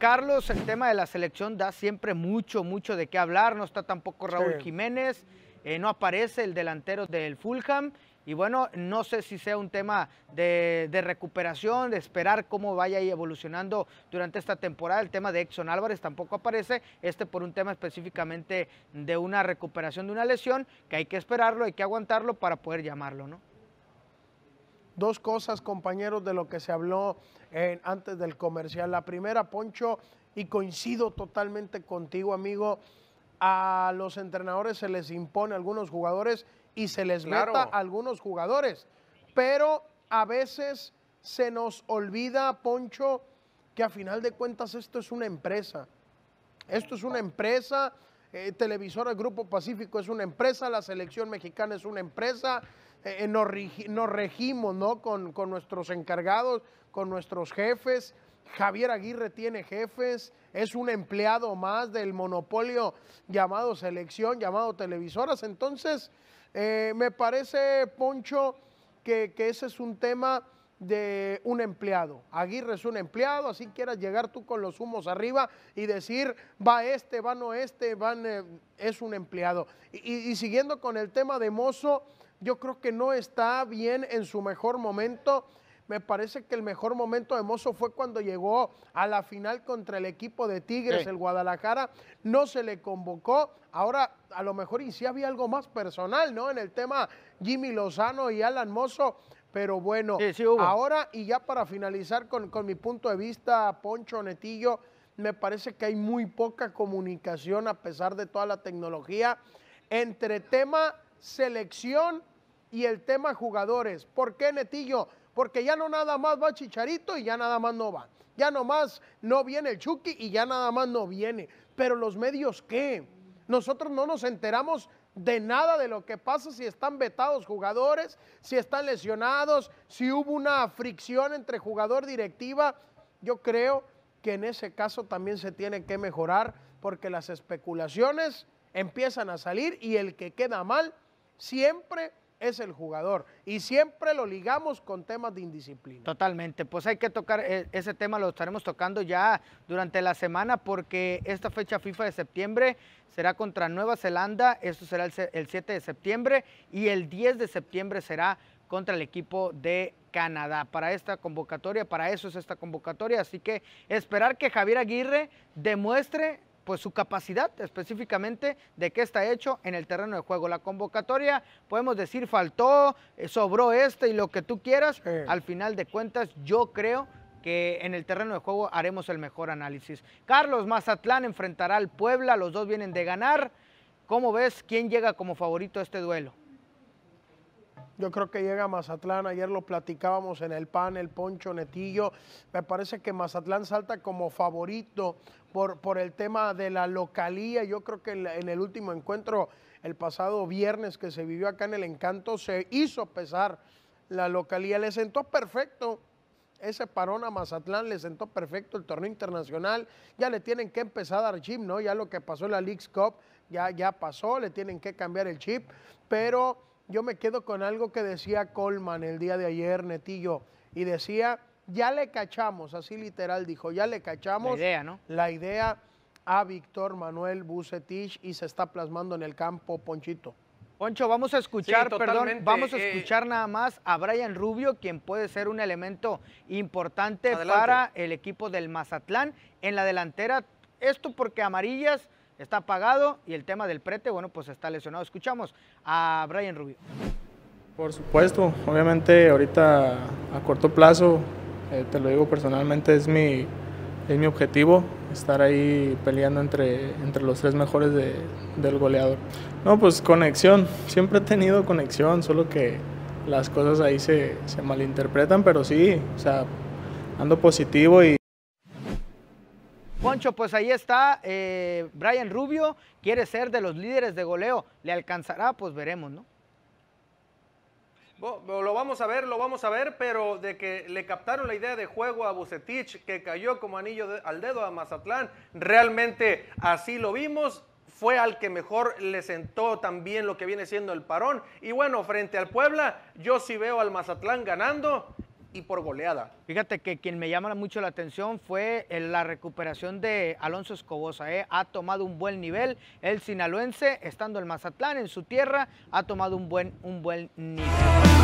Carlos, el tema de la selección da siempre mucho, mucho de qué hablar. No está tampoco Raúl Jiménez, eh, no aparece el delantero del Fulham. Y bueno, no sé si sea un tema de, recuperación, de esperar cómo vaya evolucionando durante esta temporada. El tema de Exxon Álvarez tampoco aparece, este por un tema específicamente de una recuperación de una lesión, que hay que esperarlo, hay que aguantarlo para poder llamarlo, ¿no? dos cosas, compañeros, de lo que se habló antes del comercial. La primera, Poncho, y coincido totalmente contigo, amigo, a los entrenadores se les impone a algunos jugadores y se les a algunos jugadores, pero a veces se nos olvida, Poncho, que a final de cuentas esto es una empresa. Esto es una empresa eh, Televisora Grupo Pacífico es una empresa, la selección mexicana es una empresa, eh, eh, nos, regimos ¿no? Con, con, nuestros encargados, con nuestros jefes. Javier Aguirre tiene jefes, es un empleado más del monopolio llamado selección, llamado televisoras. Entonces, me parece, Poncho, que, que ese es un tema de un empleado. Aguirre es un empleado, así quieras llegar tú con los humos arriba y decir, va este, va no este, van, eh, es un empleado. Y, siguiendo con el tema de Mozo, yo creo que no está bien en su mejor momento. Me parece que el mejor momento de Mozo fue cuando llegó a la final contra el equipo de Tigres, el Guadalajara. No se le convocó. Ahora, a lo mejor, y si había algo más personal, ¿no? En el tema Jimmy Lozano y Alan Mozo, pero bueno, ahora y ya para finalizar con, con mi punto de vista, Poncho Netillo, me parece que hay muy poca comunicación a pesar de toda la tecnología entre tema selección y el tema jugadores. ¿Por qué, Netillo? Porque ya no nada más va Chicharito y ya nada más no va. Ya no más no viene el Chucky y ya nada más no viene. Pero los medios, ¿qué? Nosotros no nos enteramos de nada de lo que pasa si están vetados jugadores, si están lesionados, si hubo una fricción entre jugador directiva. Yo creo que en ese caso también se tiene que mejorar porque las especulaciones empiezan a salir y el que queda mal siempre es el jugador. Y siempre lo ligamos con temas de indisciplina. Totalmente, pues hay que tocar eh, ese tema, lo estaremos tocando ya durante la semana porque esta fecha FIFA de septiembre será contra Nueva Zelanda, esto será el, 7 de septiembre y el 10 de septiembre será contra el equipo de Canadá. Para esta convocatoria, para eso es esta convocatoria, así que esperar que Javier Aguirre demuestre pues su capacidad específicamente de qué está hecho en el terreno de juego. La convocatoria, podemos decir, faltó, eh, sobró este y lo que tú quieras. Al final de cuentas, yo creo que en el terreno de juego haremos el mejor análisis. Carlos Mazatlán enfrentará al Puebla, los dos vienen de ganar. ¿Cómo ves quién llega como favorito a este duelo? Yo creo que llega Mazatlán, ayer lo platicábamos en el panel, poncho, netillo. Me parece que Mazatlán salta como favorito por, por el tema de la localía. Yo creo que en el último encuentro, el pasado viernes que se vivió acá en el encanto, se hizo pesar la localía. Le sentó perfecto ese parón a Mazatlán le sentó perfecto el torneo internacional. Ya le tienen que empezar a dar chip, ¿no? Ya lo que pasó en la Leagues Cup ya, ya pasó, le tienen que cambiar el chip. Pero yo me quedo con algo que decía Colman el día de ayer, Netillo, y decía, ya le cachamos, así literal dijo, ya le cachamos la idea, a Víctor Manuel Bucetich y se está plasmando en el campo, Ponchito. Poncho, vamos a escuchar, perdón, vamos a eh, escuchar nada más a Brian Rubio, quien puede ser un elemento importante para el equipo del Mazatlán en la delantera. Esto porque Amarillas está apagado y el tema del prete, bueno, pues está lesionado. Escuchamos a Brian Rubio. Por supuesto, obviamente ahorita a corto plazo, eh, te lo digo personalmente, es mi, es mi objetivo estar ahí peleando entre, entre los tres mejores del goleador. No, pues conexión, siempre he tenido conexión, solo que las cosas ahí se, se malinterpretan, pero sí, o sea, ando positivo y Poncho, pues ahí está. Eh, Brian Rubio quiere ser de los líderes de goleo. ¿Le alcanzará? Pues veremos, ¿no? Lo vamos a ver, lo vamos a ver, pero de que le captaron la idea de juego a Bucetich, que cayó como anillo al dedo a Mazatlán, realmente así lo vimos. Fue al que mejor le sentó también lo que viene siendo el parón. Y bueno, frente al Puebla, yo sí veo al Mazatlán ganando y por goleada. Fíjate que quien me llama mucho la atención fue eh, la recuperación de Alonso Escobosa. Eh. Ha tomado un buen nivel. El sinaloense, estando el Mazatlán en su tierra, ha tomado un buen, un buen nivel.